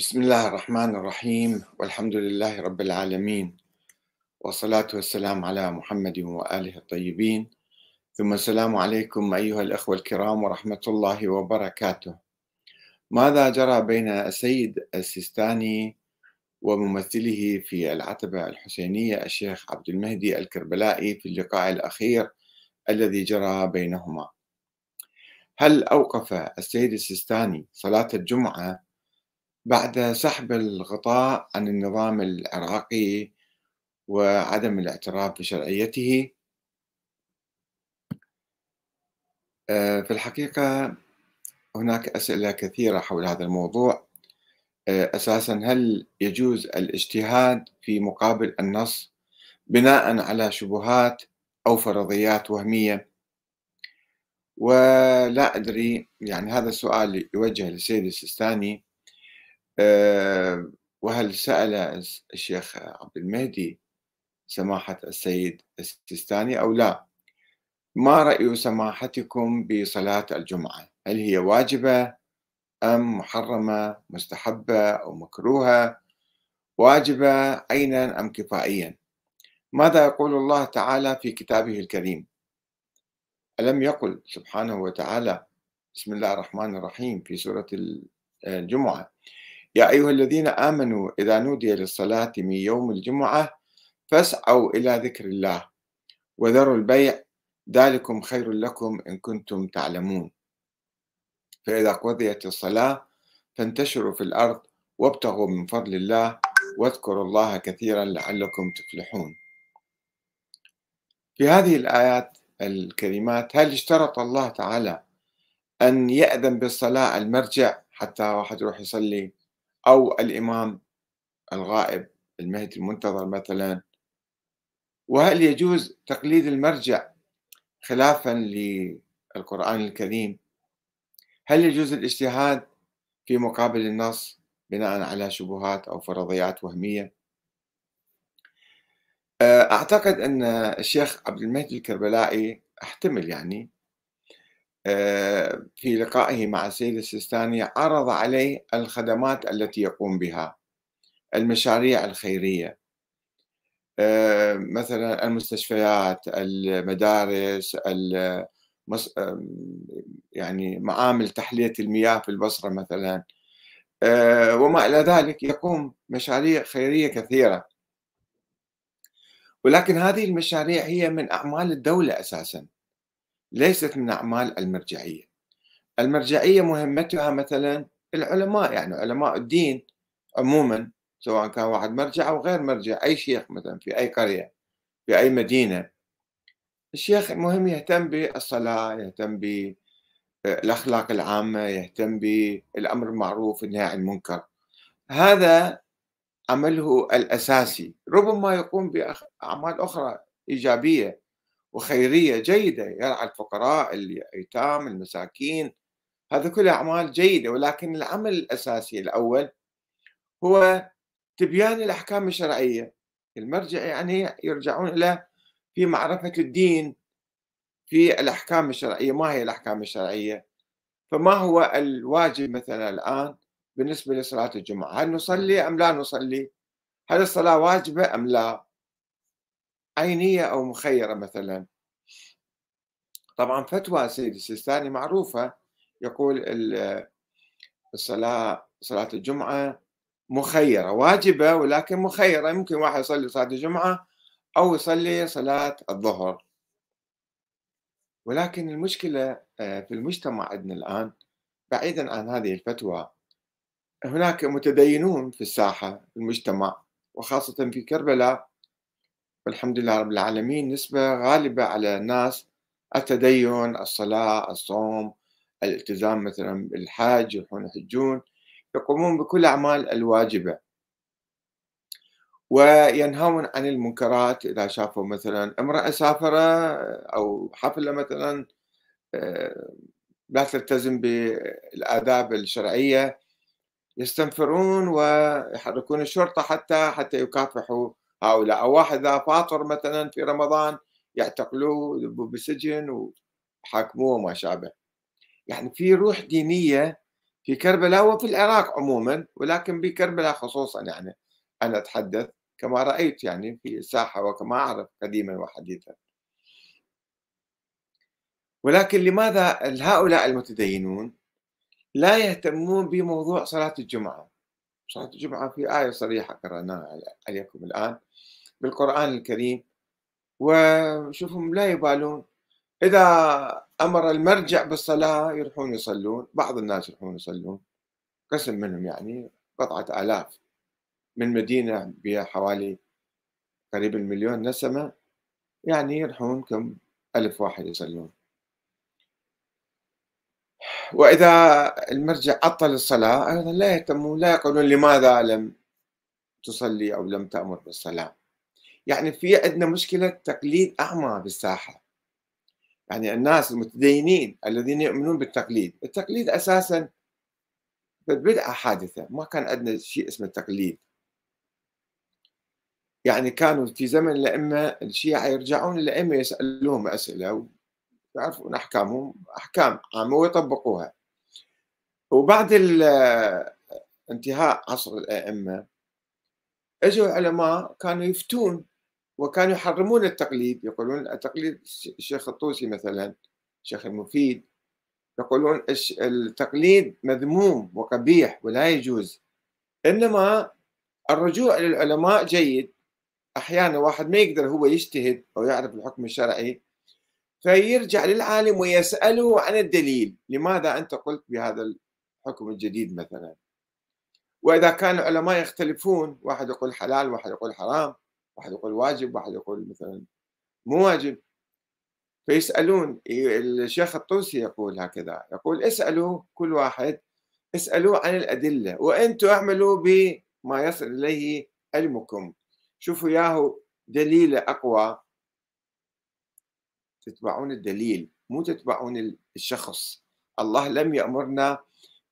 بسم الله الرحمن الرحيم والحمد لله رب العالمين والصلاة والسلام على محمد وآله الطيبين ثم السلام عليكم أيها الأخوة الكرام ورحمة الله وبركاته ماذا جرى بين السيد السيستاني وممثله في العتبة الحسينية الشيخ عبد المهدي الكربلائي في اللقاء الأخير الذي جرى بينهما هل أوقف السيد السيستاني صلاة الجمعة بعد سحب الغطاء عن النظام العراقي وعدم الاعتراف بشرعيته آه، في الحقيقة هناك أسئلة كثيرة حول هذا الموضوع آه، أساسا هل يجوز الاجتهاد في مقابل النص بناء على شبهات أو فرضيات وهمية ولا أدري يعني هذا السؤال يوجه للسيد السيستاني آه، وهل سأل الشيخ عبد المهدي سماحة السيد السيستاني أو لا ما رأي سماحتكم بصلاة الجمعة هل هي واجبة أم محرمة مستحبة أو مكروهة واجبة عينا أم كفائيا ماذا يقول الله تعالى في كتابه الكريم ألم يقل سبحانه وتعالى بسم الله الرحمن الرحيم في سورة آه، الجمعة يا أيها الذين آمنوا إذا نودي للصلاة من يوم الجمعة فاسعوا إلى ذكر الله وذروا البيع ذلكم خير لكم إن كنتم تعلمون فإذا قضيت الصلاة فانتشروا في الأرض وابتغوا من فضل الله واذكروا الله كثيرا لعلكم تفلحون في هذه الآيات الكريمات هل اشترط الله تعالى أن يأذن بالصلاة المرجع حتى واحد يروح يصلي أو الإمام الغائب المهدي المنتظر مثلا وهل يجوز تقليد المرجع خلافا للقرآن الكريم هل يجوز الاجتهاد في مقابل النص بناء على شبهات أو فرضيات وهمية أه، أعتقد أن الشيخ عبد المهدي الكربلائي احتمل يعني آه، في لقائه مع السيد السيستاني عرض عليه الخدمات التي يقوم بها المشاريع الخيرية آه، مثلا المستشفيات المدارس آه، يعني معامل تحلية المياه في البصرة مثلا وما إلى ذلك يقوم مشاريع خيرية كثيرة ولكن هذه المشاريع هي من أعمال الدولة أساساً ليست من أعمال المرجعية المرجعية مهمتها مثلا العلماء يعني علماء الدين عموما سواء كان واحد مرجع أو غير مرجع أي شيخ مثلا في أي قرية في أي مدينة الشيخ المهم يهتم بالصلاة يهتم بالأخلاق العامة يهتم بالأمر المعروف والنهي عن المنكر هذا عمله الأساسي ربما يقوم بأعمال أخرى إيجابية وخيريه جيده يرعى الفقراء الايتام المساكين هذا كله اعمال جيده ولكن العمل الاساسي الاول هو تبيان الاحكام الشرعيه المرجع يعني يرجعون الى في معرفه الدين في الاحكام الشرعيه ما هي الاحكام الشرعيه فما هو الواجب مثلا الان بالنسبه لصلاه الجمعه هل نصلي ام لا نصلي هل الصلاه واجبه ام لا عينية أو مخيرة مثلا طبعا فتوى سيد السيستاني معروفة يقول الصلاة صلاة الجمعة مخيرة واجبة ولكن مخيرة يمكن واحد يصلي صلاة الجمعة أو يصلي صلاة الظهر ولكن المشكلة آه، في المجتمع عندنا الآن بعيدا عن هذه الفتوى هناك متدينون في الساحة في المجتمع وخاصة في كربلاء والحمد لله رب العالمين نسبة غالبة على الناس التدين الصلاة الصوم الالتزام مثلا بالحج يروحون يحجون يقومون بكل الأعمال الواجبة وينهون عن المنكرات إذا شافوا مثلا امرأة سافرة أو حفلة مثلا آه، لا تلتزم بالآداب الشرعية يستنفرون ويحركون الشرطة حتى حتى يكافحوا هؤلاء أو واحد إذا فاطر مثلا في رمضان يعتقلوه يذبوه بالسجن ويحاكموه وما شابه يعني في روح دينية في كربلاء وفي العراق عموما ولكن بكربلاء خصوصا يعني أنا أتحدث كما رأيت يعني في الساحة وكما أعرف قديما وحديثا ولكن لماذا هؤلاء المتدينون لا يهتمون بموضوع صلاة الجمعة صلاة الجمعة في آية صريحة قرأناها عليكم الآن بالقرآن الكريم وشوفهم لا يبالون إذا أمر المرجع بالصلاة يروحون يصلون بعض الناس يروحون يصلون قسم منهم يعني قطعة آلاف من مدينة بها حوالي قريب المليون نسمة يعني يروحون كم ألف واحد يصلون وإذا المرجع عطل الصلاة أيضا لا يهتمون لا يقولون لماذا لم تصلي أو لم تأمر بالصلاة يعني في عندنا مشكلة تقليد أعمى بالساحة يعني الناس المتدينين الذين يؤمنون بالتقليد التقليد أساسا بدعة حادثة ما كان عندنا شيء اسمه التقليد يعني كانوا في زمن الأئمة الشيعة يرجعون للأئمة يسألوهم أسئلة ويعرفون أحكامهم أحكام عامة ويطبقوها وبعد انتهاء عصر الأئمة اجوا علماء كانوا يفتون وكانوا يحرمون التقليد يقولون التقليد الشيخ الطوسي مثلا الشيخ المفيد يقولون التقليد مذموم وقبيح ولا يجوز انما الرجوع للعلماء جيد احيانا واحد ما يقدر هو يجتهد او يعرف الحكم الشرعي فيرجع للعالم ويساله عن الدليل لماذا انت قلت بهذا الحكم الجديد مثلا واذا كان العلماء يختلفون واحد يقول حلال واحد يقول حرام واحد يقول واجب واحد يقول مثلا مو واجب فيسألون الشيخ الطوسي يقول هكذا يقول اسألوا كل واحد اسألوا عن الأدلة وأنتم اعملوا بما يصل إليه علمكم شوفوا ياهو دليل أقوى تتبعون الدليل مو تتبعون الشخص الله لم يأمرنا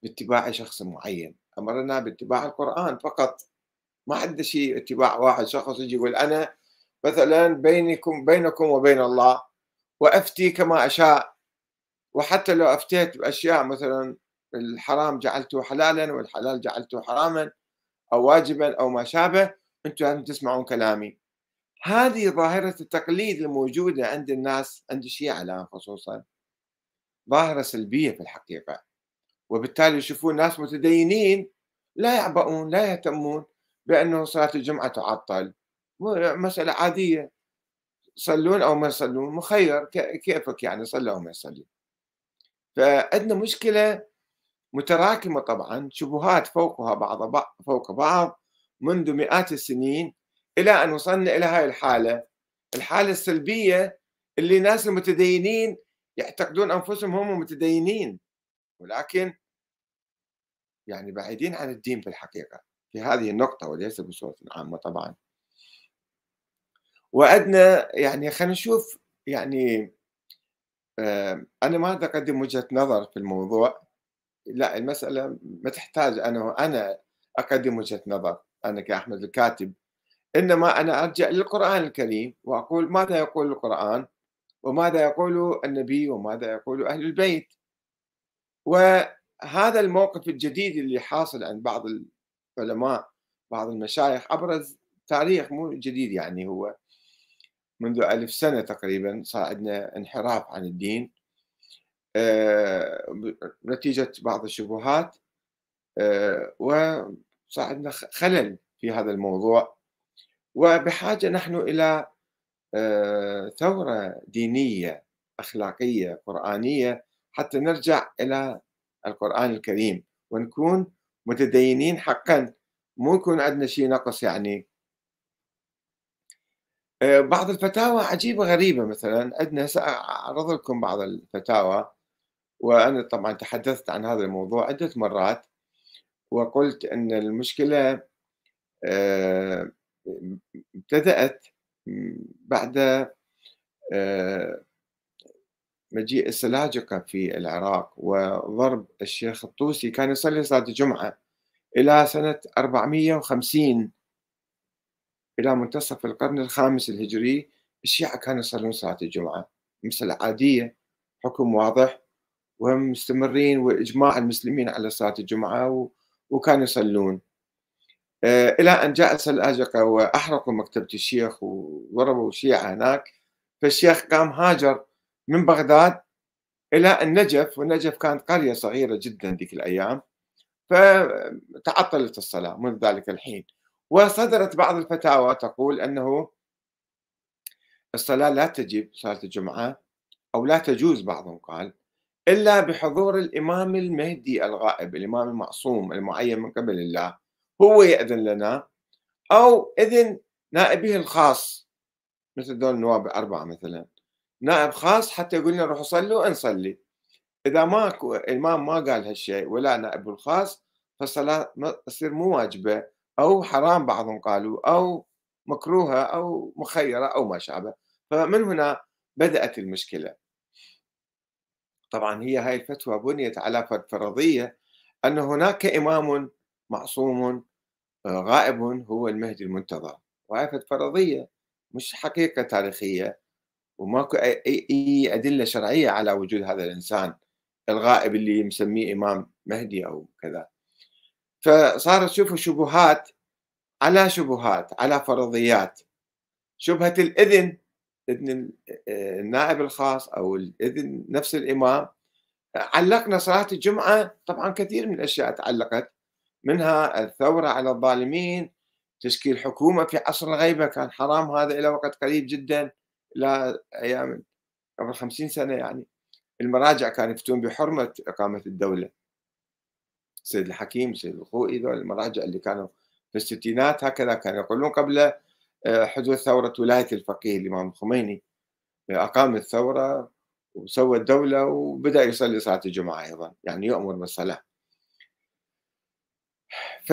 باتباع شخص معين أمرنا باتباع القرآن فقط ما عنده شيء اتباع واحد شخص يجي يقول انا مثلا بينكم بينكم وبين الله وافتي كما اشاء وحتى لو افتيت باشياء مثلا الحرام جعلته حلالا والحلال جعلته حراما او واجبا او ما شابه انتم لازم تسمعون كلامي هذه ظاهرة التقليد الموجودة عند الناس عند الشيعة الآن خصوصا ظاهرة سلبية في الحقيقة وبالتالي يشوفون ناس متدينين لا يعبؤون لا يهتمون بأنه صلاة الجمعة تعطل مسألة عادية صلون أو ما يصلون مخير كيفك يعني صلوا أو ما يصلون فعندنا مشكلة متراكمة طبعا شبهات فوقها بعض فوق بعض منذ مئات السنين إلى أن وصلنا إلى هاي الحالة الحالة السلبية اللي الناس المتدينين يعتقدون أنفسهم هم متدينين ولكن يعني بعيدين عن الدين في الحقيقة في هذه النقطة وليس بصورة عامة طبعا وأدنى يعني خلينا نشوف يعني أنا ما أقدم وجهة نظر في الموضوع لا المسألة ما تحتاج أنا أنا أقدم وجهة نظر أنا كأحمد الكاتب إنما أنا أرجع للقرآن الكريم وأقول ماذا يقول القرآن وماذا يقول النبي وماذا يقول أهل البيت وهذا الموقف الجديد اللي حاصل عند بعض علماء بعض المشايخ أبرز تاريخ مو جديد يعني هو منذ ألف سنة تقريبا صار عندنا انحراف عن الدين آه، نتيجة بعض الشبهات آه، وصار عندنا خلل في هذا الموضوع وبحاجة نحن إلى آه، ثورة دينية أخلاقية قرآنية حتى نرجع إلى القرآن الكريم ونكون متدينين حقا مو يكون عندنا شيء نقص يعني آه، بعض الفتاوى عجيبة غريبة مثلا عندنا سأعرض لكم بعض الفتاوى وأنا طبعا تحدثت عن هذا الموضوع عدة مرات وقلت أن المشكلة آه، ابتدأت بعد آه، مجيء السلاجقة في العراق وضرب الشيخ الطوسي كان يصلي صلاة الجمعة إلى سنة 450 إلى منتصف القرن الخامس الهجري الشيعة كانوا يصلون صلاة الجمعة مثل عادية حكم واضح وهم مستمرين وإجماع المسلمين على صلاة الجمعة وكانوا يصلون آه، إلى أن جاء السلاجقة وأحرقوا مكتبة الشيخ وضربوا شيعة هناك فالشيخ قام هاجر من بغداد إلى النجف والنجف كانت قرية صغيرة جدا ذيك الأيام فتعطلت الصلاة منذ ذلك الحين وصدرت بعض الفتاوى تقول أنه الصلاة لا تجب صلاة الجمعة أو لا تجوز بعضهم قال إلا بحضور الإمام المهدي الغائب الإمام المعصوم المعين من قبل الله هو يأذن لنا أو إذن نائبه الخاص مثل دول النواب الأربعة مثلا نائب خاص حتى يقول لنا روحوا صلوا ونصلي اذا ماكو الامام ما قال هالشيء ولا نائب الخاص فالصلاه تصير مو واجبه او حرام بعضهم قالوا او مكروهه او مخيره او ما شابه فمن هنا بدات المشكله طبعا هي هاي الفتوى بنيت على فرضيه ان هناك امام معصوم آه، غائب هو المهدي المنتظر وهي فرضيه مش حقيقه تاريخيه وماكو اي, أي ادله شرعيه على وجود هذا الانسان الغائب اللي مسميه امام مهدي او كذا فصارت شوفوا شبهات على شبهات على فرضيات شبهه الاذن اذن آه، النائب الخاص او الاذن نفس الامام علقنا صلاه الجمعه طبعا كثير من الاشياء تعلقت منها الثوره على الظالمين تشكيل حكومه في عصر الغيبه كان حرام هذا الى وقت قريب جدا لا ايام قبل 50 سنه يعني المراجع كانوا يفتون بحرمه اقامه الدوله سيد الحكيم سيد الخوئي ذول المراجع اللي كانوا في الستينات هكذا كانوا يقولون قبل آه، حدوث ثوره ولايه الفقيه الامام الخميني اقام الثوره وسوى الدوله وبدا يصلي صلاه الجمعه ايضا يعني يؤمر بالصلاه ف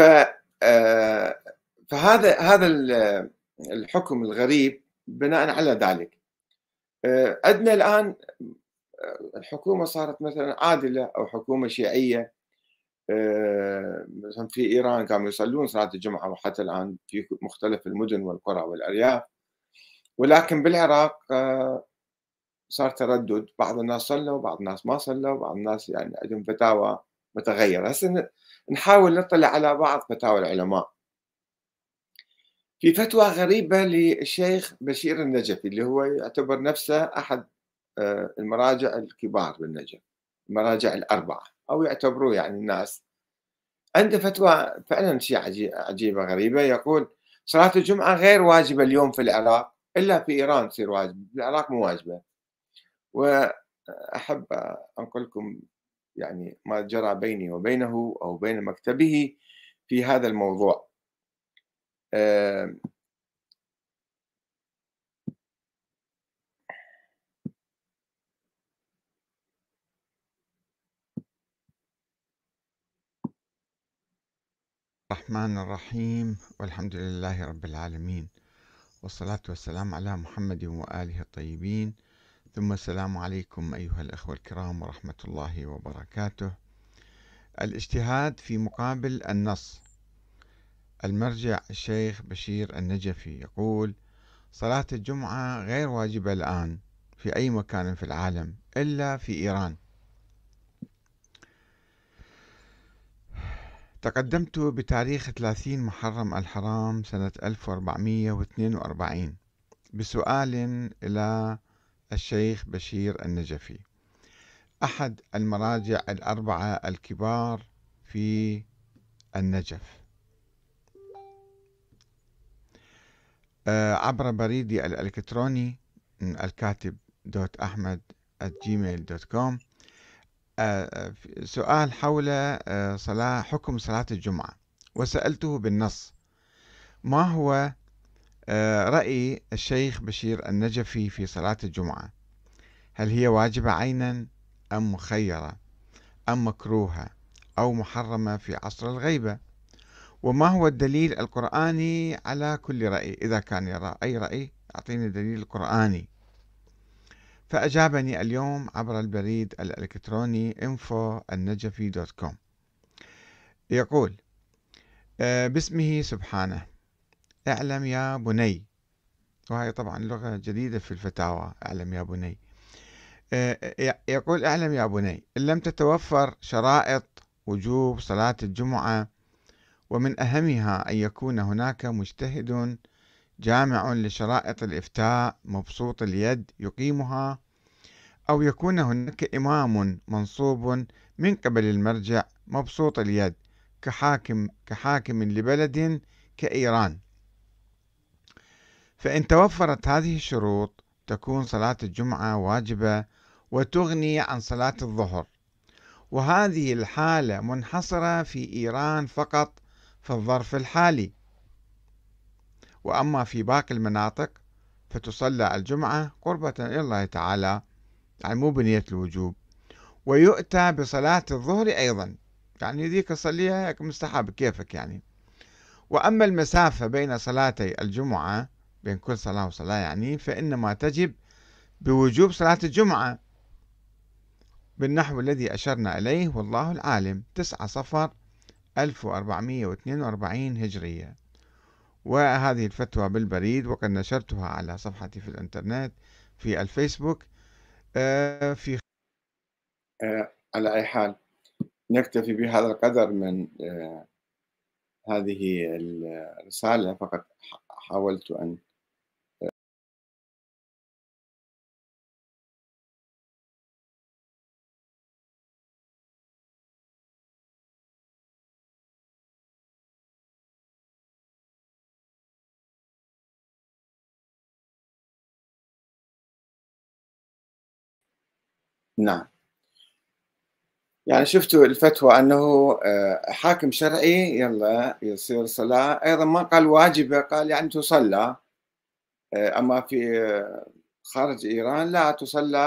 آه، فهذا هذا الحكم الغريب بناء على ذلك آه، عندنا الآن آه، الحكومة صارت مثلا عادلة أو حكومة شيعية آه، مثلا في إيران كانوا يصلون صلاة الجمعة وحتى الآن في مختلف المدن والقرى والأرياف ولكن بالعراق صار تردد بعض الناس صلوا بعض الناس ما صلوا بعض الناس يعني عندهم فتاوى متغيرة هسه نحاول نطلع على بعض فتاوى العلماء في فتوى غريبة للشيخ بشير النجفي اللي هو يعتبر نفسه أحد آه، المراجع الكبار بالنجف المراجع الأربعة أو يعتبروه يعني الناس عنده فتوى فعلا شيء عجيبة غريبة يقول صلاة الجمعة غير واجبة اليوم في العراق إلا في إيران تصير واجبة في العراق مو واجبة وأحب أنقلكم يعني ما جرى بيني وبينه أو بين مكتبه في هذا الموضوع آه، الرحمن الرحيم والحمد لله رب العالمين والصلاة والسلام على محمد وآله الطيبين ثم السلام عليكم أيها الأخوة الكرام ورحمة الله وبركاته الاجتهاد في مقابل النص المرجع الشيخ بشير النجفي يقول صلاة الجمعة غير واجبة الآن في أي مكان في العالم إلا في إيران تقدمت بتاريخ 30 محرم الحرام سنة 1442 بسؤال إلى الشيخ بشير النجفي أحد المراجع الأربعة الكبار في النجف آه، عبر بريدي الإلكتروني الكاتب دوت أحمد جيميل دوت كوم آه، آه، سؤال حول صلاة حكم صلاة الجمعة وسألته بالنص ما هو رأي الشيخ بشير النجفي في صلاة الجمعة هل هي واجبة عينا أم مخيرة أم مكروهة أو محرمة في عصر الغيبة وما هو الدليل القرآني على كل رأي إذا كان يرى أي رأي أعطيني دليل القرآني فأجابني اليوم عبر البريد الإلكتروني info النجفي دوت كوم يقول آه، باسمه سبحانه اعلم يا بني وهي طبعا لغة جديدة في الفتاوى اعلم يا بني آه، آه، يقول اعلم يا بني إن لم تتوفر شرائط وجوب صلاة الجمعة ومن أهمها أن يكون هناك مجتهد جامع لشرائط الإفتاء مبسوط اليد يقيمها أو يكون هناك إمام منصوب من قبل المرجع مبسوط اليد كحاكم كحاكم لبلد كإيران فإن توفرت هذه الشروط تكون صلاة الجمعة واجبة وتغني عن صلاة الظهر وهذه الحالة منحصرة في إيران فقط في الظرف الحالي وأما في باقي المناطق فتصلى الجمعة قربة إلى الله تعالى يعني مو بنية الوجوب ويؤتى بصلاة الظهر أيضا يعني ذيك صليها مستحب كيفك يعني وأما المسافة بين صلاتي الجمعة بين كل صلاة وصلاة يعني فإنما تجب بوجوب صلاة الجمعة بالنحو الذي أشرنا إليه والله العالم تسعة صفر 1442 هجرية وهذه الفتوى بالبريد وقد نشرتها على صفحتي في الانترنت في الفيسبوك آه، في آه، على أي حال نكتفي بهذا القدر من آه، هذه الرسالة فقط حاولت أن نعم يعني شفتوا الفتوى انه آه، حاكم شرعي يلا يصير صلاه ايضا ما قال واجبه قال يعني تصلى آه، اما في آه، خارج ايران لا تصلى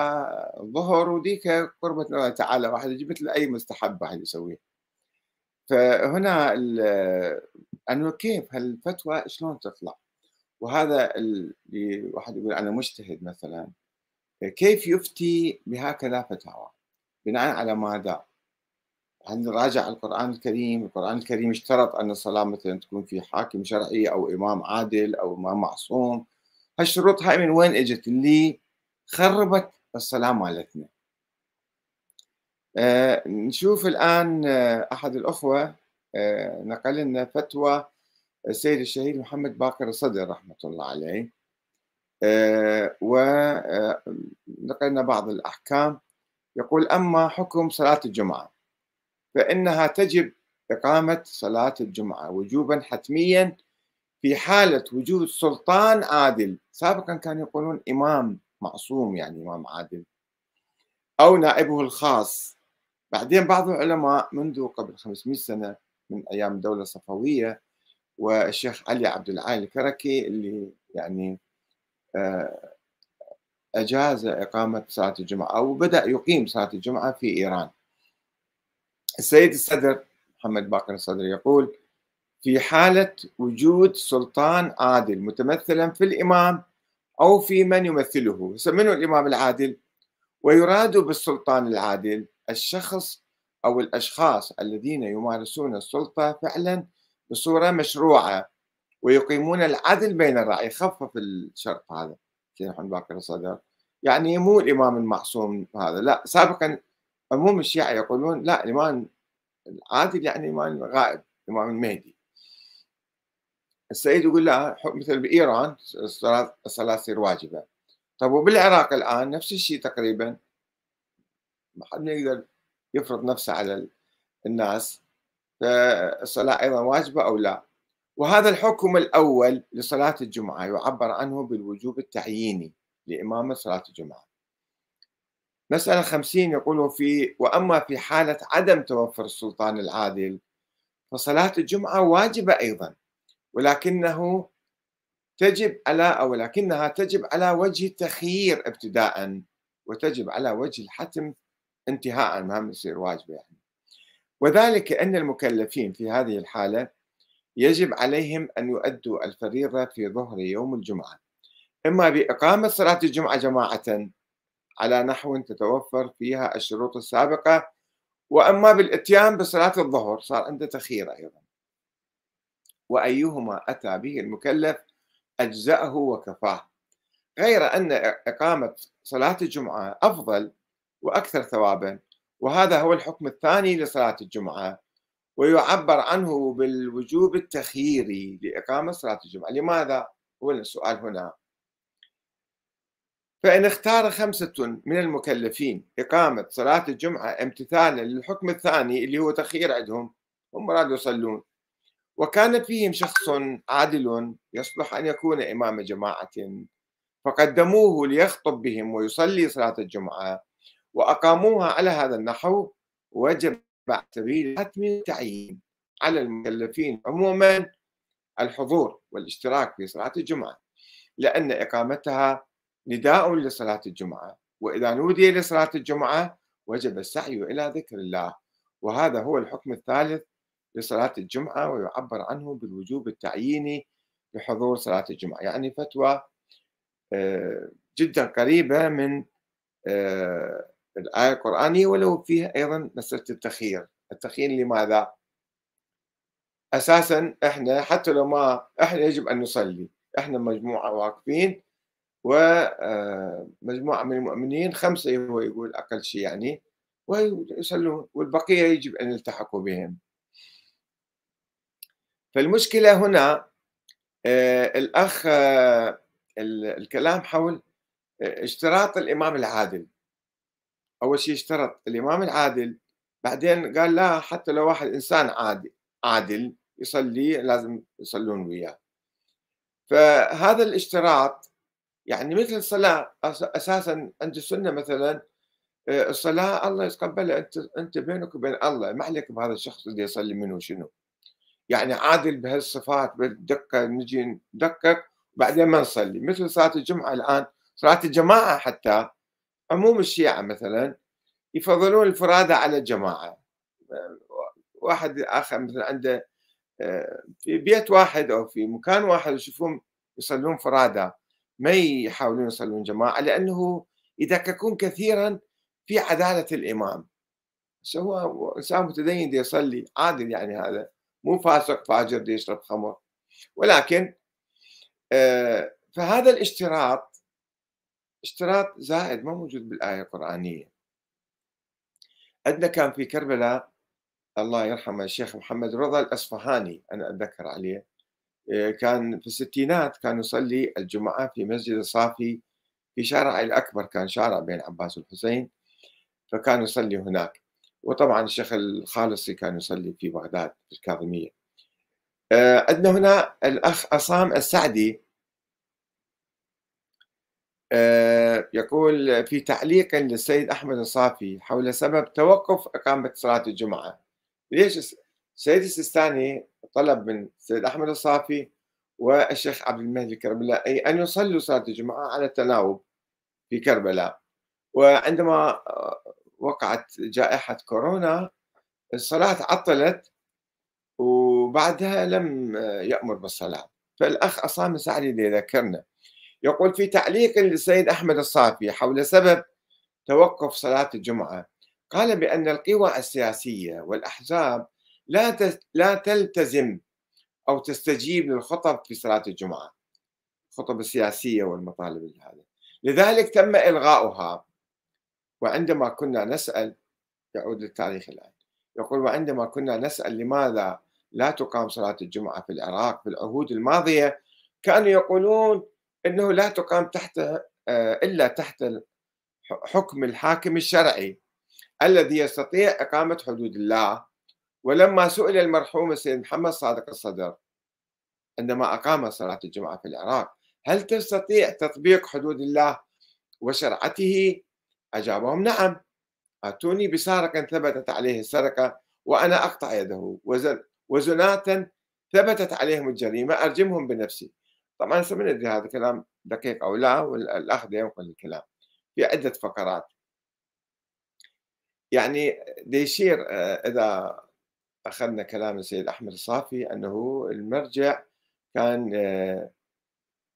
الظهر وديك قربة الله تعالى واحد يجيب مثل اي مستحب واحد يسويه فهنا انه كيف هالفتوى شلون تطلع وهذا اللي واحد يقول انا مجتهد مثلا كيف يفتي بهكذا فتاوى بناء على ماذا هل نراجع القرآن الكريم القرآن الكريم اشترط أن الصلاة مثلا تكون في حاكم شرعي أو إمام عادل أو إمام معصوم هالشروط هاي من وين اجت اللي خربت الصلاة مالتنا آه، نشوف الآن آه، أحد الأخوة آه، نقل لنا فتوى السيد الشهيد محمد باقر الصدر رحمة الله عليه ونقلنا آه، بعض الأحكام يقول أما حكم صلاة الجمعة فإنها تجب إقامة صلاة الجمعة وجوبا حتميا في حالة وجود سلطان عادل سابقا كانوا يقولون إمام معصوم يعني إمام عادل أو نائبه الخاص بعدين بعض العلماء منذ قبل 500 سنة من أيام الدولة الصفوية والشيخ علي عبد العال الكركي اللي يعني آه، أجاز إقامة صلاة الجمعة أو بدأ يقيم صلاة الجمعة في إيران السيد الصدر محمد باقر الصدر يقول في حالة وجود سلطان عادل متمثلا في الإمام أو في من يمثله من الإمام العادل ويراد بالسلطان العادل الشخص أو الأشخاص الذين يمارسون السلطة فعلا بصورة مشروعة ويقيمون العدل بين الرعي خفف الشرط هذا سيدنا باكر الصدر يعني مو الإمام المعصوم هذا لا سابقا عموم الشيعة يقولون لا الإمام العادل يعني الإمام الغائب الإمام المهدي السيد يقول لا مثل بإيران الصلاة الصلاة تصير واجبة طب وبالعراق الآن نفس الشيء تقريبا ما حد يقدر يفرض نفسه على الناس فالصلاة آه، أيضا واجبة أو لا وهذا الحكم الأول لصلاة الجمعة يعبر عنه بالوجوب التعييني لإمامة صلاة الجمعة مسألة خمسين يقول في وأما في حالة عدم توفر السلطان العادل فصلاة الجمعة واجبة أيضا ولكنه تجب على أو لكنها تجب على وجه التخيير ابتداء وتجب على وجه الحتم انتهاء ما يصير واجبة يعني وذلك أن المكلفين في هذه الحالة يجب عليهم أن يؤدوا الفريضة في ظهر يوم الجمعة إما بإقامة صلاة الجمعة جماعة على نحو تتوفر فيها الشروط السابقة وأما بالإتيان بصلاة الظهر صار عنده تخير أيضا وأيهما أتى به المكلف أجزأه وكفاه غير أن إقامة صلاة الجمعة أفضل وأكثر ثوابا وهذا هو الحكم الثاني لصلاة الجمعة ويعبر عنه بالوجوب التخييري لإقامة صلاة الجمعة لماذا؟ هو السؤال هنا فإن اختار خمسة من المكلفين إقامة صلاة الجمعة امتثالا للحكم الثاني اللي هو تخيير عندهم هم رادوا يصلون وكان فيهم شخص عادل يصلح أن يكون إمام جماعة فقدموه ليخطب بهم ويصلي صلاة الجمعة وأقاموها على هذا النحو وجب بعد سبيل حتم التعيين على المكلفين عموما الحضور والاشتراك في صلاة الجمعة لأن إقامتها نداء لصلاة الجمعة وإذا نودي لصلاة الجمعة وجب السعي إلى ذكر الله وهذا هو الحكم الثالث لصلاة الجمعة ويعبر عنه بالوجوب التعييني لحضور صلاة الجمعة يعني فتوى آه، جدا قريبة من آه، الآية القرآنية ولو فيها أيضا مسألة التخيير التخيير لماذا؟ أساسا إحنا حتى لو ما إحنا يجب أن نصلي إحنا مجموعة واقفين ومجموعة آه، من المؤمنين خمسة هو يقول أقل شيء يعني ويصلون والبقية يجب أن يلتحقوا بهم فالمشكلة هنا آه، الأخ آه، الكلام حول اشتراط الإمام العادل أول شيء اشترط الإمام العادل بعدين قال لا حتى لو واحد إنسان عادل عادل يصلي لازم يصلون وياه فهذا الاشتراط يعني مثل الصلاة أساسا عند السنة مثلا آه، الصلاة الله يتقبلها أنت أنت بينك وبين الله ما عليك بهذا الشخص اللي يصلي منه شنو يعني عادل بهالصفات بالدقة نجي ندقق بعدين ما نصلي مثل صلاة الجمعة الآن صلاة الجماعة حتى عموم الشيعة مثلا يفضلون الفرادة على الجماعة واحد آخر مثلا عنده آه، في بيت واحد أو في مكان واحد يشوفون يصلون فرادة ما يحاولون يصلون جماعة لأنه يدككون كثيرا في عدالة الإمام هو إنسان متدين دي يصلي عادل يعني هذا مو فاسق فاجر دي يشرب خمر ولكن آه، فهذا الاشتراط اشتراط زائد ما موجود بالآية القرآنية عندنا كان في كربلاء الله يرحمه الشيخ محمد رضا الأصفهاني أنا أتذكر عليه آه، كان في الستينات كان يصلي الجمعة في مسجد الصافي في شارع الأكبر كان شارع بين عباس والحسين فكان يصلي هناك وطبعا الشيخ الخالصي كان يصلي في بغداد في الكاظمية آه، عندنا هنا الأخ أصام السعدي آه، يقول في تعليق للسيد أحمد الصافي حول سبب توقف إقامة صلاة الجمعة ليش السيد السيستاني طلب من السيد أحمد الصافي والشيخ عبد المهدي الكربلائي أن يصلوا صلاة الجمعة على التناوب في كربلاء وعندما آه، وقعت جائحة كورونا الصلاة عطلت وبعدها لم يأمر بالصلاة فالأخ أصام السعدي يذكرنا يقول في تعليق للسيد أحمد الصافي حول سبب توقف صلاة الجمعة قال بأن القوى السياسية والأحزاب لا لا تلتزم أو تستجيب للخطب في صلاة الجمعة الخطب السياسية والمطالب هذا لذلك تم إلغاؤها وعندما كنا نسأل يعود للتاريخ الآن يقول وعندما كنا نسأل لماذا لا تقام صلاة الجمعة في العراق في العهود الماضية كانوا يقولون انه لا تقام تحت آه، الا تحت حكم الحاكم الشرعي الذي يستطيع اقامه حدود الله ولما سئل المرحوم السيد محمد صادق الصدر عندما اقام صلاه الجمعه في العراق هل تستطيع تطبيق حدود الله وشرعته اجابهم نعم اتوني بسارق ثبتت عليه السرقه وانا اقطع يده وزناة ثبتت عليهم الجريمه ارجمهم بنفسي طبعا سبندري هذا كلام دقيق أو لا والأخذ ينقل الكلام في عدة فقرات يعني ديشير آه، إذا أخذنا كلام السيد أحمد الصافي أنه المرجع كان آه،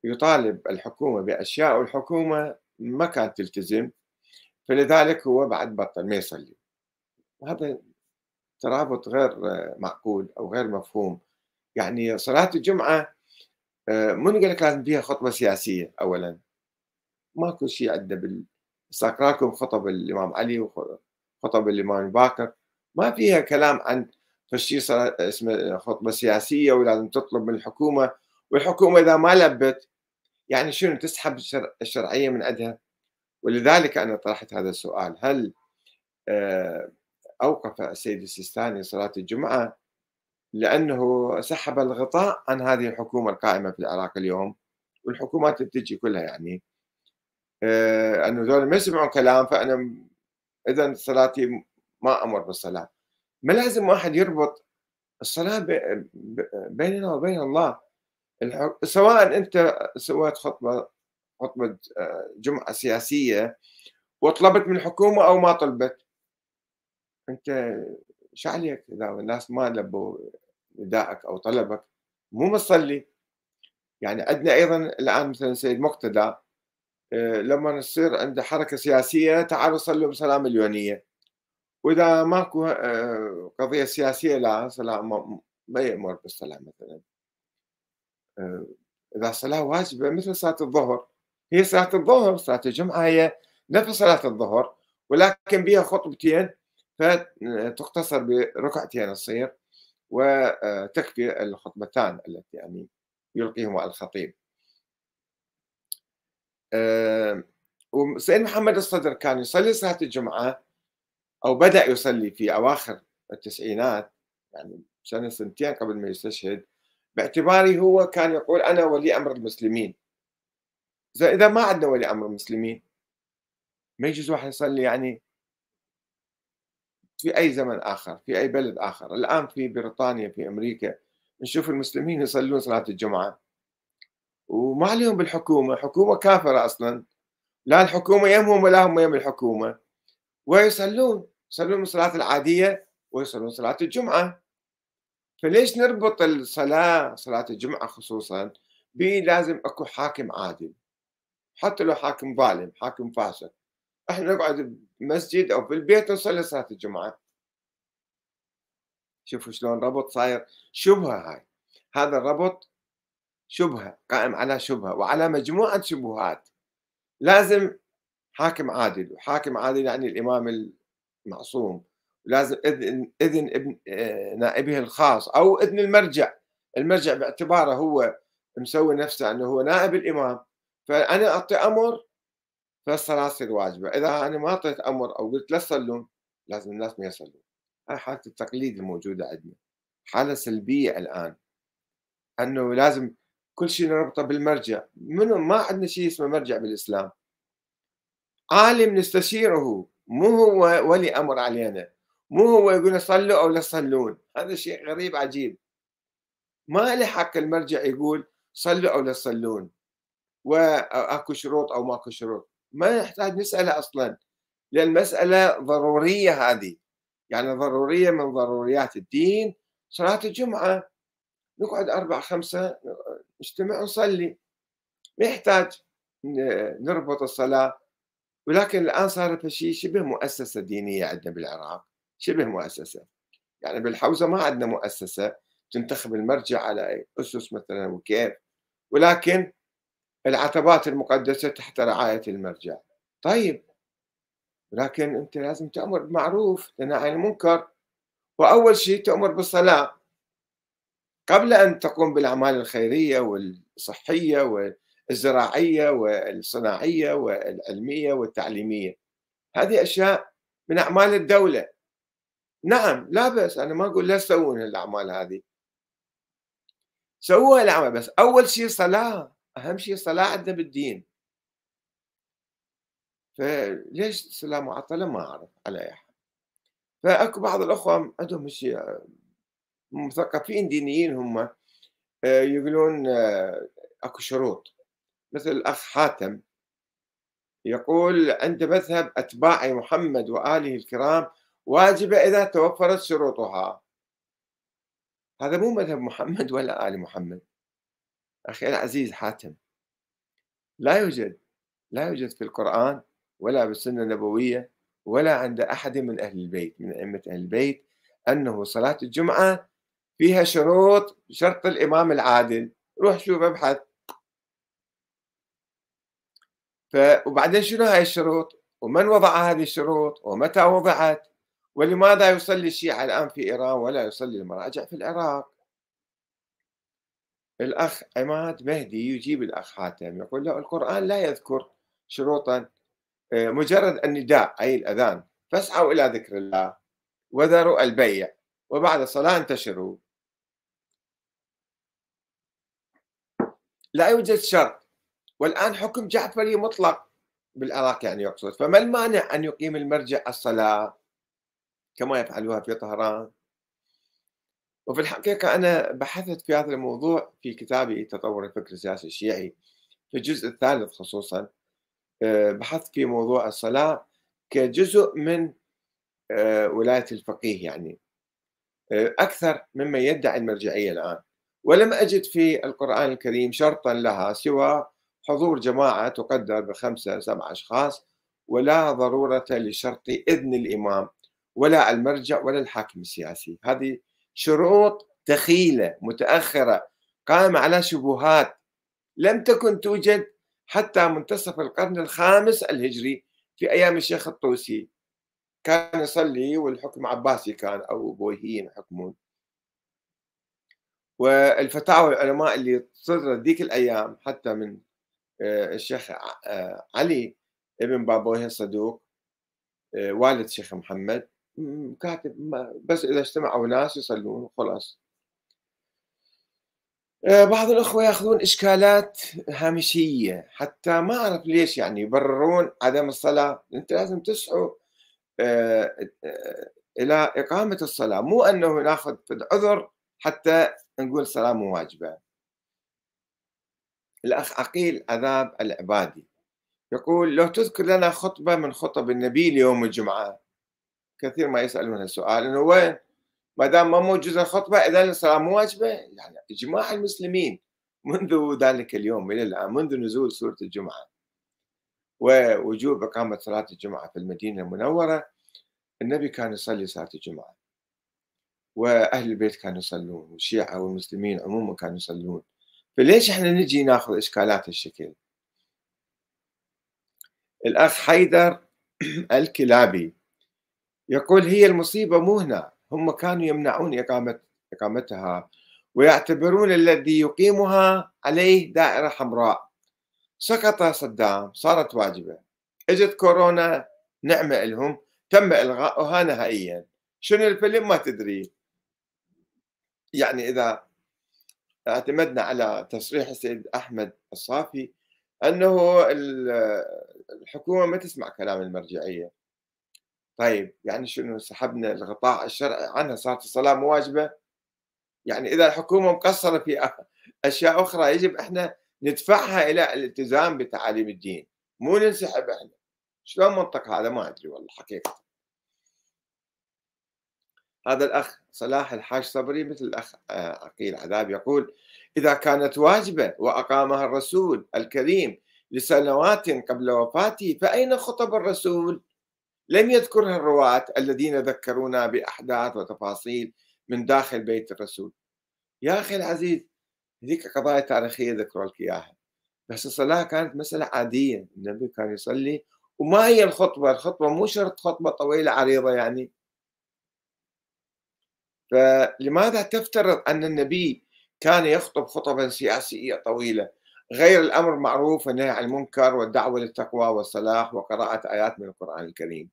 يطالب الحكومة بأشياء والحكومة ما كانت تلتزم فلذلك هو بعد بطل ما يصلي هذا ترابط غير آه، معقول أو غير مفهوم يعني صلاة الجمعة آه، منو قال لك لازم فيها خطبه سياسيه اولا ماكو شيء عندنا بال ساكراكم خطب الامام علي وخطب الامام باكر ما فيها كلام عن فشي اسمه خطبه سياسيه ولازم تطلب من الحكومه والحكومه اذا ما لبت يعني شنو تسحب الشرعيه من عندها ولذلك انا طرحت هذا السؤال هل آه، اوقف السيد السيستاني صلاه الجمعه لانه سحب الغطاء عن هذه الحكومه القائمه في العراق اليوم والحكومات بتجي كلها يعني آه انه ذول ما يسمعون كلام فانا اذا صلاتي ما امر بالصلاه ما لازم واحد يربط الصلاه بيننا وبين الله سواء انت سويت خطبه خطبه آه، جمعه سياسيه وطلبت من الحكومه او ما طلبت انت شو عليك اذا الناس ما لبوا نداءك او طلبك مو مصلي يعني عندنا ايضا الان مثلا سيد مقتدى آه، لما نصير عنده حركه سياسيه تعالوا صلوا بصلاه مليونيه واذا ماكو آه، قضيه سياسيه لا صلاه ما يامر بالصلاه مثلا آه، اذا الصلاه واجبه مثل صلاه الظهر هي صلاه الظهر صلاه الجمعه هي نفس صلاه الظهر ولكن بها خطبتين فتقتصر بركعتين الصيغ وتكفي الخطبتان التي يعني يلقيهما الخطيب وسيد محمد الصدر كان يصلي صلاة الجمعة أو بدأ يصلي في أواخر التسعينات يعني سنة سنتين قبل ما يستشهد باعتباري هو كان يقول أنا ولي أمر المسلمين إذا ما عندنا ولي أمر المسلمين ما يجوز واحد يصلي يعني في أي زمن آخر في أي بلد آخر الآن في بريطانيا في أمريكا نشوف المسلمين يصلون صلاة الجمعة وما عليهم بالحكومة حكومة كافرة أصلا لا الحكومة يمهم ولا هم يم الحكومة ويصلون يصلون الصلاة العادية ويصلون صلاة الجمعة فليش نربط الصلاة صلاة الجمعة خصوصا بي لازم اكو حاكم عادل حتى لو حاكم ظالم حاكم فاسد احنا نقعد المسجد او في البيت نصلي صلاه الجمعه شوفوا شلون ربط صاير شبهه هاي هذا الربط شبهه قائم على شبهه وعلى مجموعه شبهات لازم حاكم عادل وحاكم عادل يعني الامام المعصوم لازم اذن اذن ابن آه، نائبه الخاص او اذن المرجع المرجع باعتباره هو مسوي نفسه انه هو نائب الامام فانا اعطي امر فالصلاة تصير واجبة إذا أنا ما أعطيت أمر أو قلت لا تصلون لازم الناس ما يصلون هاي حالة التقليد الموجودة عندنا حالة سلبية الآن أنه لازم كل شيء نربطه بالمرجع منو ما عندنا شيء اسمه مرجع بالإسلام عالم نستشيره مو هو ولي أمر علينا مو هو يقول صلوا أو لا تصلون هذا شيء غريب عجيب ما له حق المرجع يقول صلوا أو لا تصلون واكو شروط او ماكو شروط ما يحتاج نسأله أصلا لأن المسألة ضرورية هذه يعني ضرورية من ضروريات الدين صلاة الجمعة نقعد أربع خمسة نجتمع ونصلي ما يحتاج نربط الصلاة ولكن الآن صار شيء شبه مؤسسة دينية عندنا بالعراق شبه مؤسسة يعني بالحوزة ما عندنا مؤسسة تنتخب المرجع على أي أسس مثلا وكيف ولكن العتبات المقدسة تحت رعاية المرجع طيب لكن أنت لازم تأمر بالمعروف تنهى عن المنكر وأول شيء تأمر بالصلاة قبل أن تقوم بالأعمال الخيرية والصحية والزراعية والصناعية والعلمية والتعليمية هذه أشياء من أعمال الدولة نعم لا بس أنا ما أقول لا تسوون الأعمال هذه سووها الأعمال بس أول شيء صلاة أهم شيء صلاح عندنا بالدين فليش الصلاة معطلة ما أعرف على أي حال فأكو بعض الأخوة عندهم شيء مثقفين دينيين هم آه، يقولون آه، أكو شروط مثل الأخ حاتم يقول عند مذهب أتباع محمد وآله الكرام واجبة إذا توفرت شروطها هذا مو مذهب محمد ولا آل محمد أخي العزيز حاتم لا يوجد لا يوجد في القرآن ولا بالسنة النبوية ولا عند أحد من أهل البيت من أئمة أهل البيت أنه صلاة الجمعة فيها شروط شرط الإمام العادل روح شوف ابحث ف وبعدين شنو هاي الشروط ومن وضع هذه الشروط ومتى وضعت ولماذا يصلي الشيعة الآن في إيران ولا يصلي المراجع في العراق الأخ عماد مهدي يجيب الأخ حاتم يقول له القرآن لا يذكر شروطا آه، مجرد النداء أي الأذان فاسعوا إلى ذكر الله وذروا البيع وبعد الصلاة انتشروا لا يوجد شرط والآن حكم جعفري مطلق بالعراق يعني يقصد فما المانع أن يقيم المرجع الصلاة كما يفعلوها في طهران وفي الحقيقة أنا بحثت في هذا الموضوع في كتابي تطور الفكر السياسي الشيعي في الجزء الثالث خصوصا آه، بحثت في موضوع الصلاة كجزء من آه، ولاية الفقيه يعني آه، أكثر مما يدعي المرجعية الآن ولم أجد في القرآن الكريم شرطا لها سوى حضور جماعة تقدر بخمسة سبعة أشخاص ولا ضرورة لشرط إذن الإمام ولا المرجع ولا الحاكم السياسي هذه شروط دخيلة متأخرة قائمة على شبهات لم تكن توجد حتى منتصف القرن الخامس الهجري في أيام الشيخ الطوسي كان يصلي والحكم عباسي كان أو بويهيين يحكمون والفتاوى العلماء اللي صدرت ذيك الأيام حتى من آه، الشيخ آه، علي ابن بابويه الصدوق آه، والد الشيخ محمد كاتب بس اذا اجتمعوا ناس يصلون وخلاص آه، بعض الاخوه ياخذون اشكالات هامشيه حتى ما اعرف ليش يعني يبررون عدم الصلاه انت لازم تسعوا آه، آه، الى اقامه الصلاه مو انه ناخذ في العذر حتى نقول الصلاه مو واجبه الاخ عقيل عذاب العبادي يقول لو تذكر لنا خطبه من خطب النبي ليوم الجمعه كثير ما يسالون السؤال انه وين ما دام ما موجوده الخطبه اذا الصلاه مو واجبه يعني اجماع المسلمين منذ ذلك اليوم الى الان منذ نزول سوره الجمعه ووجوب اقامه صلاه الجمعه في المدينه المنوره النبي كان يصلي صلاه الجمعه واهل البيت كانوا يصلون والشيعه والمسلمين عموما كانوا يصلون فليش احنا نجي ناخذ اشكالات الشكل الاخ حيدر الكلابي يقول هي المصيبة مو هنا هم كانوا يمنعون إقامة إقامتها ويعتبرون الذي يقيمها عليه دائرة حمراء سقط صدام صارت واجبة اجت كورونا نعمة لهم تم إلغاؤها نهائيا شنو الفيلم ما تدري يعني إذا اعتمدنا على تصريح السيد أحمد الصافي أنه الحكومة ما تسمع كلام المرجعية طيب يعني شنو سحبنا الغطاء الشرعي عنها صارت الصلاة مو واجبة يعني إذا الحكومة مقصرة في أشياء أخرى يجب إحنا ندفعها إلى الالتزام بتعاليم الدين مو ننسحب إحنا شلون منطق هذا ما أدري والله حقيقة هذا الأخ صلاح الحاج صبري مثل الأخ آه، عقيل عذاب يقول إذا كانت واجبة وأقامها الرسول الكريم لسنوات قبل وفاته فأين خطب الرسول؟ لم يذكرها الرواة الذين ذكرونا بأحداث وتفاصيل من داخل بيت الرسول يا أخي العزيز هذيك قضايا تاريخية ذكروا لك إياها بس الصلاة كانت مسألة عادية النبي كان يصلي وما هي الخطبة الخطبة مو شرط خطبة طويلة عريضة يعني فلماذا تفترض أن النبي كان يخطب خطبا سياسية طويلة غير الأمر معروف والنهي عن المنكر والدعوة للتقوى والصلاح وقراءة آيات من القرآن الكريم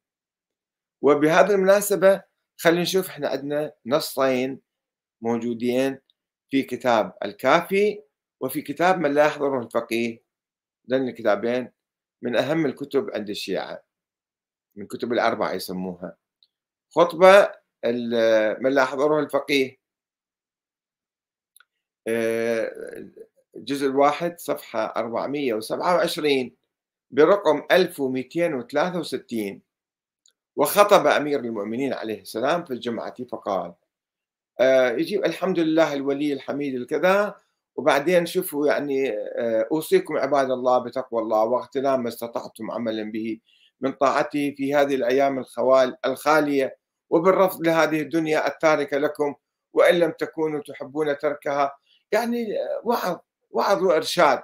وبهذه المناسبة خلينا نشوف احنا عندنا نصين موجودين في كتاب الكافي وفي كتاب من لا يحضره الفقيه لأن الكتابين من أهم الكتب عند الشيعة من كتب الأربعة يسموها خطبة من لا يحضره الفقيه الجزء آه، الواحد صفحة 427 برقم 1263 وخطب أمير المؤمنين عليه السلام في الجمعة فقال آه، يجيب الحمد لله الولي الحميد الكذا وبعدين شوفوا يعني آه، أوصيكم عباد الله بتقوى الله واغتنام ما استطعتم عملا به من طاعته في هذه الأيام الخوال الخالية وبالرفض لهذه الدنيا التاركة لكم وإن لم تكونوا تحبون تركها يعني آه، وعظ وعظ وإرشاد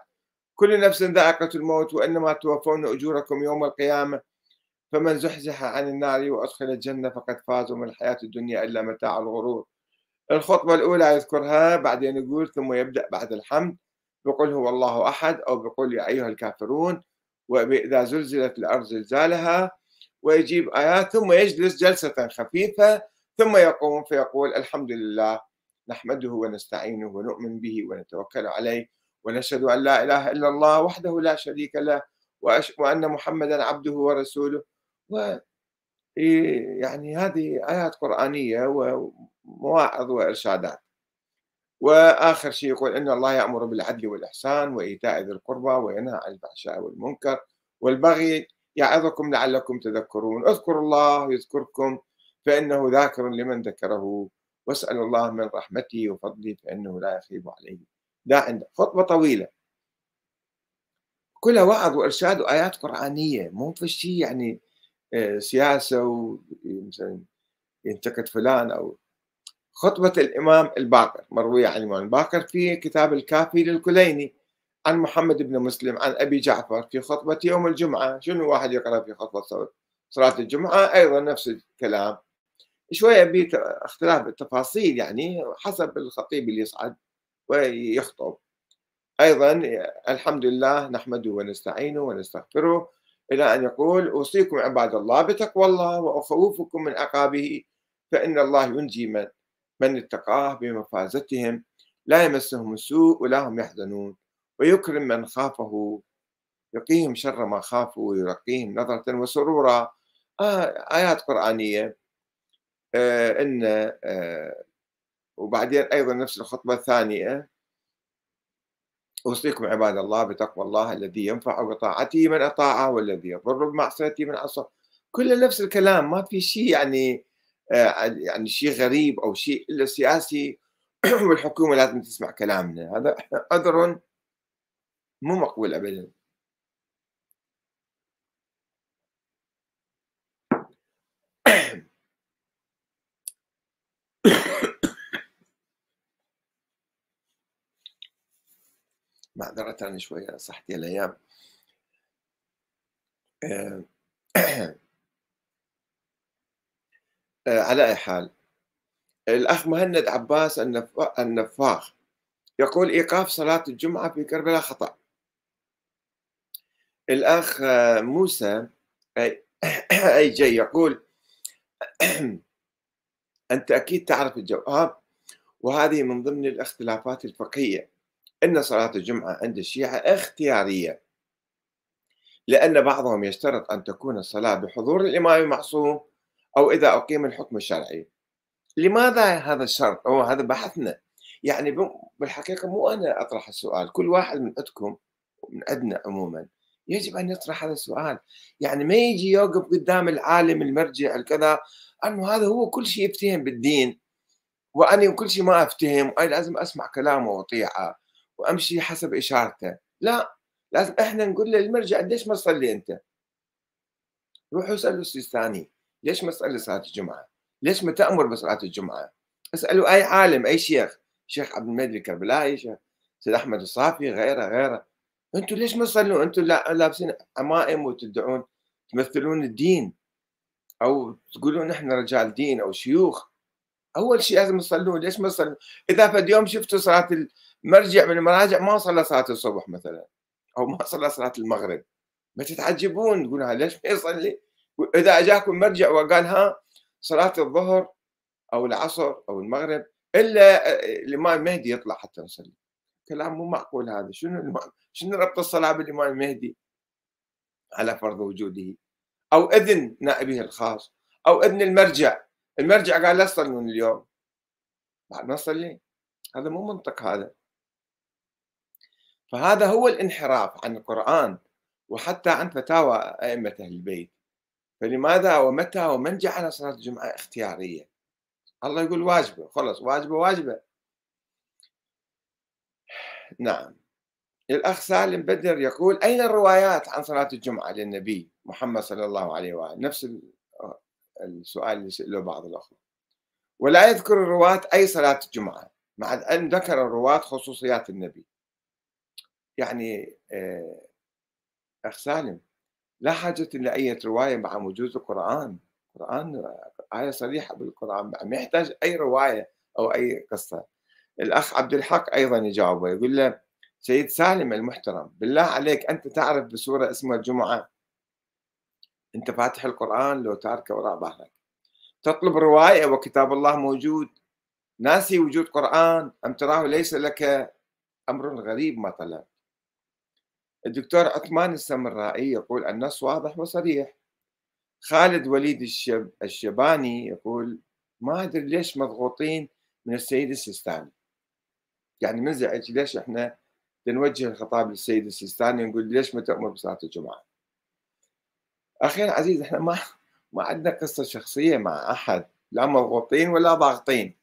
كل نفس ذائقة الموت وإنما توفون أجوركم يوم القيامة فمن زحزح عن النار وأدخل الجنة فقد فاز وما الحياة الدنيا إلا متاع الغرور الخطبة الأولى يذكرها بعدين يقول ثم يبدأ بعد الحمد بقول هو الله أحد أو بقول يا أيها الكافرون وإذا زلزلت الأرض زلزالها ويجيب آيات ثم يجلس جلسة خفيفة ثم يقوم فيقول الحمد لله نحمده ونستعينه ونؤمن به ونتوكل عليه ونشهد أن لا إله إلا الله وحده لا شريك له وأن محمدا عبده ورسوله و يعني هذه آيات قرآنية ومواعظ وإرشادات وآخر شيء يقول إن الله يأمر بالعدل والإحسان وإيتاء ذي القربى وينهى عن الفحشاء والمنكر والبغي يعظكم لعلكم تذكرون اذكروا الله يذكركم فإنه ذاكر لمن ذكره واسألوا الله من رحمته وفضله فإنه لا يخيب عليه دا عنده خطبة طويلة كلها وعظ وإرشاد وآيات قرآنية مو في شيء يعني آه، سياسه ومثلا ينتقد فلان او خطبه الامام الباقر مرويه عن الامام الباقر في كتاب الكافي للكليني عن محمد بن مسلم عن ابي جعفر في خطبه يوم الجمعه شنو واحد يقرا في خطبه صلاه الجمعه ايضا نفس الكلام شويه باختلاف اختلاف بالتفاصيل يعني حسب الخطيب اللي يصعد ويخطب ايضا الحمد لله نحمده ونستعينه ونستغفره إلى أن يقول أوصيكم عباد الله بتقوى الله وأخوفكم من عقابه فإن الله ينجي من من اتقاه بمفازتهم لا يمسهم السوء ولا هم يحزنون ويكرم من خافه يقيهم شر ما خافوا ويرقيهم نظرة وسرورا آه، آيات قرآنية آه إن آه وبعدين أيضا نفس الخطبة الثانية أوصيكم عباد الله بتقوى الله الذي ينفع بطاعته من أطاعه والذي يضر بمعصيته من عصاه كل نفس الكلام ما في شيء يعني آه، يعني شيء غريب أو شيء إلا سياسي والحكومة لازم تسمع كلامنا هذا عذر مو مقبول أبدا معذرة أنا شوية صحتي الأيام آه، آه، على أي حال الأخ مهند عباس النفاخ يقول إيقاف صلاة الجمعة في كربلاء خطأ الأخ آه، موسى أي جي يقول أنت أكيد تعرف الجواب وهذه من ضمن الاختلافات الفقهية أن صلاة الجمعة عند الشيعة اختيارية لأن بعضهم يشترط أن تكون الصلاة بحضور الإمام المعصوم أو إذا أقيم الحكم الشرعي لماذا هذا الشرط أو هذا بحثنا يعني بالحقيقة مو أنا أطرح السؤال كل واحد من عندكم من عندنا عموما يجب أن يطرح هذا السؤال يعني ما يجي يوقف قدام العالم المرجع الكذا أنه هذا هو كل شيء يفتهم بالدين وأنا كل شيء ما أفتهم وأنا لازم أسمع كلامه وأطيعه وامشي حسب اشارته لا لازم احنا نقول للمرجع قديش ما تصلي انت روحوا اسالوا السيستاني ليش ما تصلي صلاه الجمعه؟ ليش ما تامر بصلاه الجمعه؟ اسالوا اي عالم اي شيخ شيخ عبد المجيد الكربلاي شيخ سيد احمد الصافي غيره غيره انتم ليش ما تصلون؟ انتم لابسين عمائم وتدعون تمثلون الدين او تقولون احنا رجال دين او شيوخ اول شيء لازم تصلون ليش ما تصلون؟ اذا فد يوم شفتوا صلاه مرجع من المراجع ما صلى صلاه الصبح مثلا او ما صلى صلاه المغرب ما تتعجبون تقولون ليش ما يصلي؟ اذا اجاكم مرجع وقال ها صلاه الظهر او العصر او المغرب الا الامام المهدي يطلع حتى نصلي كلام مو معقول هذا شنو شنو ربط الصلاه بالامام المهدي على فرض وجوده او اذن نائبه الخاص او اذن المرجع المرجع قال لا تصلون اليوم بعد ما صلي هذا مو منطق هذا فهذا هو الانحراف عن القرآن وحتى عن فتاوى أئمة أهل البيت فلماذا ومتى ومن جعل صلاة الجمعة اختيارية الله يقول واجبة خلص واجبة واجبة نعم الأخ سالم بدر يقول أين الروايات عن صلاة الجمعة للنبي محمد صلى الله عليه وآله نفس السؤال اللي سأله بعض الأخوة ولا يذكر الرواة أي صلاة الجمعة مع أن ذكر الرواة خصوصيات النبي يعني أخ آه، سالم لا حاجة لأي رواية مع وجود القرآن القرآن آية صريحة بالقرآن ما يحتاج أي رواية أو أي قصة الأخ عبد الحق أيضا يجاوبه يقول له سيد سالم المحترم بالله عليك أنت تعرف بسورة اسمها الجمعة أنت فاتح القرآن لو تاركه وراء ظهرك تطلب رواية وكتاب الله موجود ناسي وجود قرآن أم تراه ليس لك أمر غريب ما طلب الدكتور عثمان السمرائي يقول النص واضح وصريح خالد وليد الشب الشباني يقول ما أدري ليش مضغوطين من السيد السيستاني يعني منزعج ليش احنا نوجه الخطاب للسيد السيستاني نقول ليش ما تأمر بصلاة الجمعة أخيرا عزيز احنا ما ما عندنا قصة شخصية مع أحد لا مضغوطين ولا ضاغطين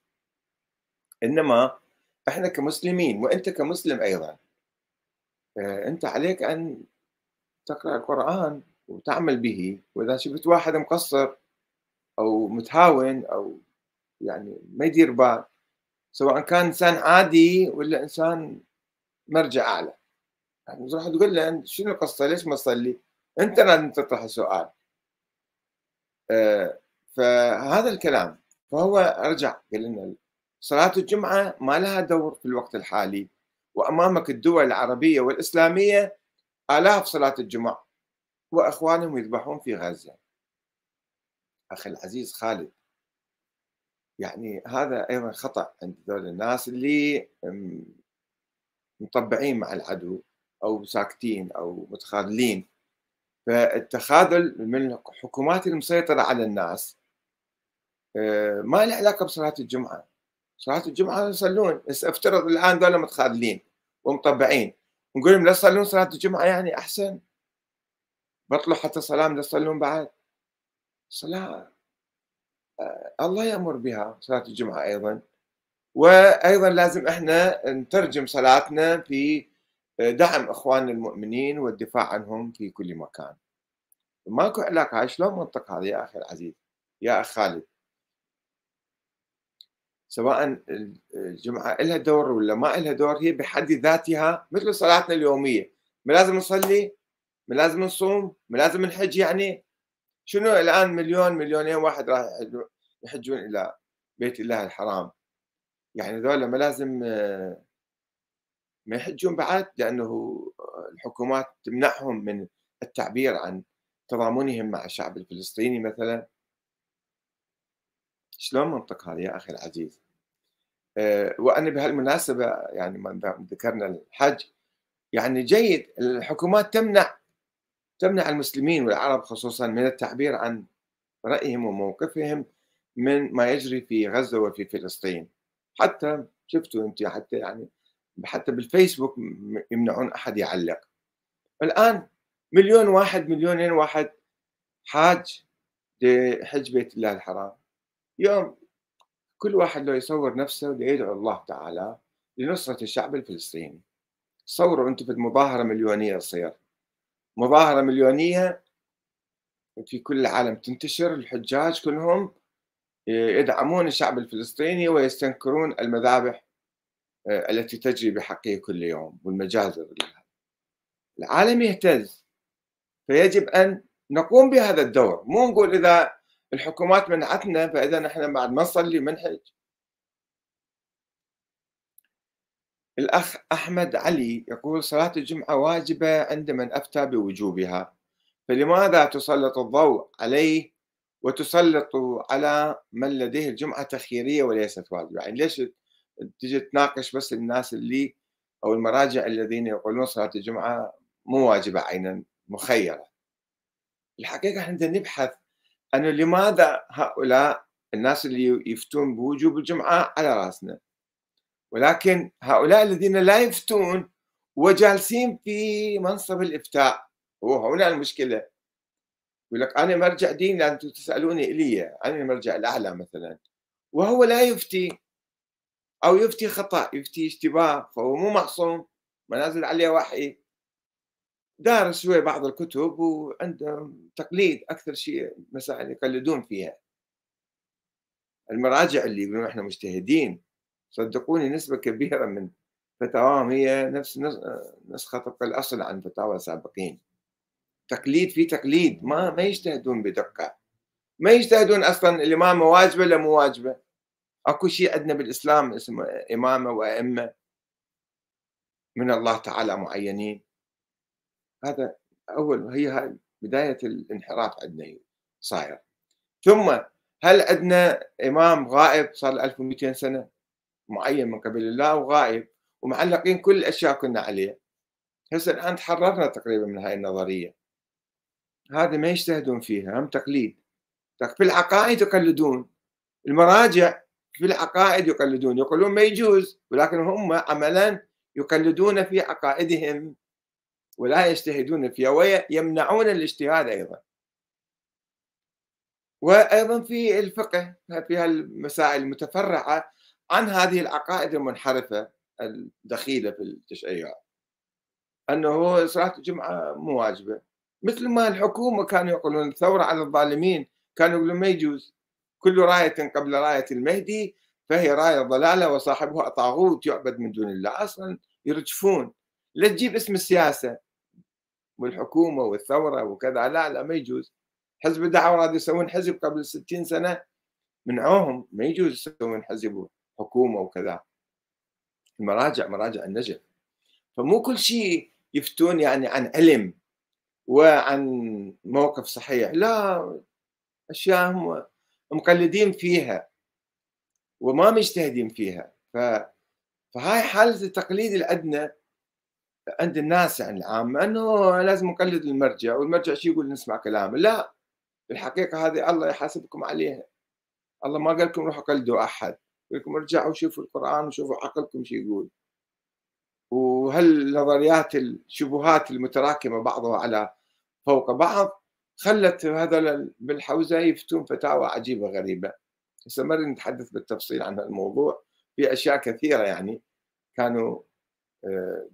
إنما احنا كمسلمين وانت كمسلم ايضا آه، أنت عليك أن تقرأ القرآن وتعمل به وإذا شفت واحد مقصر أو متهاون أو يعني ما يدير بال سواء كان إنسان عادي ولا إنسان مرجع أعلى يعني راح تقول له شنو القصة ليش ما تصلي أنت لازم تطرح السؤال أه فهذا الكلام فهو رجع قال لنا صلاة الجمعة ما لها دور في الوقت الحالي وأمامك الدول العربية والإسلامية آلاف صلاة الجمعة وإخوانهم يذبحون في غزة أخي العزيز خالد يعني هذا أيضا خطأ عند ذول الناس اللي مطبعين مع العدو أو ساكتين أو متخاذلين فالتخاذل من الحكومات المسيطرة على الناس أه، ما له علاقة بصلاة الجمعة صلاة الجمعة يصلون بس افترض الآن ذولا متخاذلين ومطبعين نقول لهم لا تصلون صلاة الجمعة يعني أحسن بطلوا حتى صلاة لا تصلون بعد صلاة الله يأمر بها صلاة الجمعة أيضا وأيضا لازم احنا نترجم صلاتنا في آه، دعم إخواننا المؤمنين والدفاع عنهم في كل مكان ماكو علاقة شلون منطق هذا يا أخي العزيز يا أخ خالد سواء الجمعة لها دور ولا ما لها دور هي بحد ذاتها مثل صلاتنا اليومية ما لازم نصلي ما لازم نصوم ما لازم نحج يعني شنو الآن مليون مليونين واحد راح يحجون إلى بيت الله الحرام يعني ذولا ما لازم آه، ما يحجون بعد لأنه الحكومات تمنعهم من التعبير عن تضامنهم مع الشعب الفلسطيني مثلا شلون منطق هذا يا اخي العزيز؟ آه، وانا بهالمناسبه يعني ما ذكرنا الحج يعني جيد الحكومات تمنع تمنع المسلمين والعرب خصوصا من التعبير عن رايهم وموقفهم من ما يجري في غزه وفي فلسطين حتى شفتوا انت حتى يعني حتى بالفيسبوك يمنعون احد يعلق الان مليون واحد مليونين واحد حاج لحج بيت الله الحرام يوم كل واحد لو يصور نفسه ليدعو الله تعالى لنصرة الشعب الفلسطيني صوروا أنتم في المظاهرة مليونية تصير مظاهرة مليونية في كل العالم تنتشر الحجاج كلهم يدعمون الشعب الفلسطيني ويستنكرون المذابح آه، التي تجري بحقه كل يوم والمجازر العالم يهتز فيجب أن نقوم بهذا الدور مو نقول إذا الحكومات منعتنا فاذا نحن بعد ما نصلي منحج الاخ احمد علي يقول صلاه الجمعه واجبه عند من افتى بوجوبها فلماذا تسلط الضوء عليه وتسلط على من لديه الجمعه تخييريه وليست واجبه يعني ليش تجي تناقش بس الناس اللي او المراجع الذين يقولون صلاه الجمعه مو واجبه عينا مخيره الحقيقه احنا نبحث أنه لماذا هؤلاء الناس اللي يفتون بوجوب الجمعة على رأسنا ولكن هؤلاء الذين لا يفتون وجالسين في منصب الإفتاء هو هنا المشكلة يقول لك أنا مرجع دين أنتم تسألوني إلي أنا المرجع الأعلى مثلا وهو لا يفتي أو يفتي خطأ يفتي اشتباه فهو مو معصوم منازل عليه وحي دارس شوي بعض الكتب وعندهم تقليد اكثر شيء مسائل يقلدون فيها المراجع اللي يقولون احنا مجتهدين صدقوني نسبه كبيره من فتاواهم هي نفس نسخه طبق الاصل عن فتاوى سابقين تقليد في تقليد ما ما يجتهدون بدقه ما يجتهدون اصلا الامامه واجبه ولا مو واجبه اكو شيء عندنا بالاسلام اسمه امامه وائمه من الله تعالى معينين هذا اول هي بدايه الانحراف عندنا صاير ثم هل عندنا امام غائب صار له 1200 سنه معين من قبل الله وغائب ومعلقين كل الاشياء كنا عليه هسه الان تحررنا تقريبا من هاي النظريه هذا ما يجتهدون فيها هم تقليد في العقائد يقلدون المراجع في العقائد يقلدون يقولون ما يجوز ولكن هم عملا يقلدون في عقائدهم ولا يجتهدون فيها ويمنعون الاجتهاد أيضا وأيضا في الفقه في المسائل المتفرعة عن هذه العقائد المنحرفة الدخيلة في التشريعات أنه صلاة الجمعة مو واجبة مثل ما الحكومة كانوا يقولون الثورة على الظالمين كانوا يقولون ما يجوز كل راية قبل راية المهدي فهي راية ضلالة وصاحبها طاغوت يعبد من دون الله أصلا يرجفون لا تجيب اسم السياسة والحكومه والثوره وكذا لا لا ما يجوز حزب الدعوه راد يسوون حزب قبل 60 سنه منعوهم ما يجوز يسوون حزب وحكومه وكذا المراجع مراجع النجف فمو كل شيء يفتون يعني عن علم وعن موقف صحيح لا اشياء هم مقلدين فيها وما مجتهدين فيها ف... فهاي حالة التقليد الأدنى عند الناس يعني العامة أنه لازم نقلد المرجع والمرجع شو يقول نسمع كلامه لا الحقيقة هذه الله يحاسبكم عليها الله ما قال لكم روحوا قلدوا أحد يقول لكم ارجعوا شوفوا القرآن وشوفوا عقلكم شو يقول وهالنظريات الشبهات المتراكمة بعضها على فوق بعض خلت هذا بالحوزة يفتون فتاوى عجيبة غريبة استمر نتحدث بالتفصيل عن الموضوع في أشياء كثيرة يعني كانوا آه،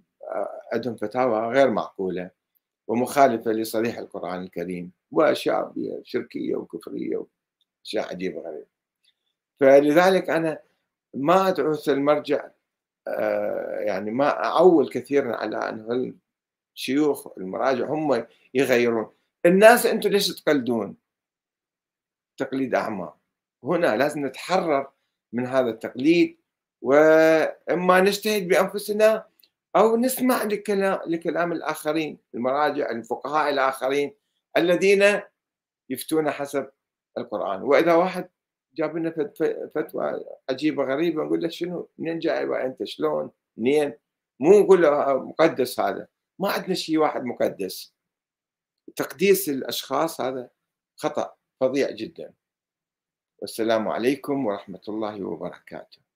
عندهم فتاوى غير معقوله ومخالفه لصريح القران الكريم واشياء شركيه وكفريه واشياء عجيبه غريبه فلذلك انا ما ادعو المرجع آه، يعني ما اعول كثيرا على ان الشيوخ المراجع هم يغيرون الناس انتم ليش تقلدون تقليد اعمى هنا لازم نتحرر من هذا التقليد واما نجتهد بانفسنا أو نسمع لكلام, لكلام الآخرين المراجع الفقهاء الآخرين الذين يفتون حسب القرآن وإذا واحد جاب لنا فتوى عجيبة غريبة نقول له شنو منين جاي أنت شلون منين مو نقول له آه، مقدس هذا ما عندنا شيء واحد مقدس تقديس الأشخاص هذا خطأ فظيع جدا والسلام عليكم ورحمة الله وبركاته